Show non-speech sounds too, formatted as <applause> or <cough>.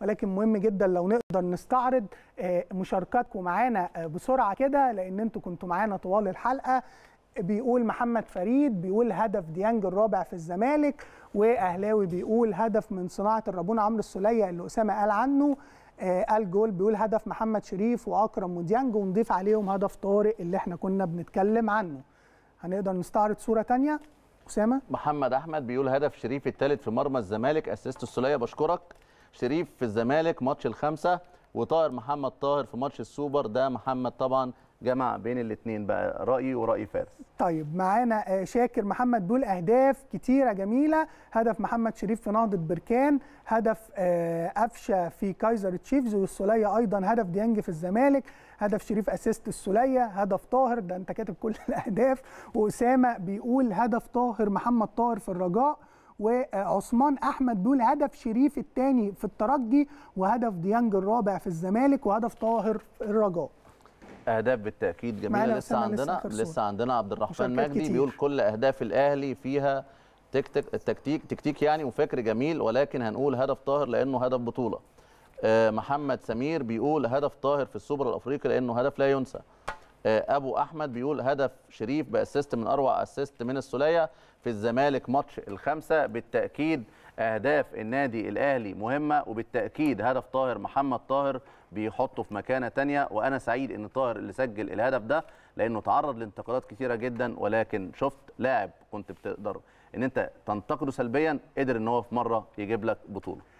ولكن مهم جدا لو نقدر نستعرض آه، مشاركاتكم معانا آه، بسرعه كده لان انتوا كنتوا معانا طوال الحلقه بيقول محمد فريد بيقول هدف ديانج الرابع في الزمالك واهلاوي بيقول هدف من صناعه الرابون عمرو السليه اللي اسامه قال عنه آه، قال جول بيقول هدف محمد شريف واكرم وديانج ونضيف عليهم هدف طارق اللي احنا كنا بنتكلم عنه هنقدر نستعرض صوره ثانيه اسامه محمد احمد بيقول هدف شريف الثالث في مرمى الزمالك اسيست السليه بشكرك شريف في الزمالك ماتش الخمسه وطاهر محمد طاهر في ماتش السوبر ده محمد طبعا جمع بين الاثنين بقى رايي وراي فارس طيب معانا آه، شاكر محمد بيقول اهداف كتيره جميله هدف محمد شريف في نهضه بركان هدف آه، قفشه في كايزر تشيفز والسوليه ايضا هدف ديانج في الزمالك هدف شريف اسيست السوليه هدف طاهر ده انت كاتب كل <laughs> الاهداف واسامه بيقول هدف طاهر محمد طاهر في الرجاء وعثمان احمد دول هدف شريف الثاني في الترجي وهدف ديانج الرابع في الزمالك وهدف طاهر الرجاء اهداف بالتاكيد جميله لسه عندنا لسه, عندنا عبد الرحمن مجدي كتير. بيقول كل اهداف الاهلي فيها تكتيك التكتيك تكتيك يعني وفكر جميل ولكن هنقول هدف طاهر لانه هدف بطوله آه، محمد سمير بيقول هدف طاهر في السوبر الافريقي لانه هدف لا ينسى ابو احمد بيقول هدف شريف باسيست من اروع اسيست من السوليه في الزمالك ماتش الخمسه بالتاكيد اهداف النادي الاهلي مهمه وبالتاكيد هدف طاهر محمد طاهر بيحطه في مكانه تانية وانا سعيد ان طاهر اللي سجل الهدف ده لانه تعرض لانتقادات كثيره جدا ولكن شفت لاعب كنت بتقدر ان انت تنتقده سلبيا قدر ان هو في مره يجيب لك بطوله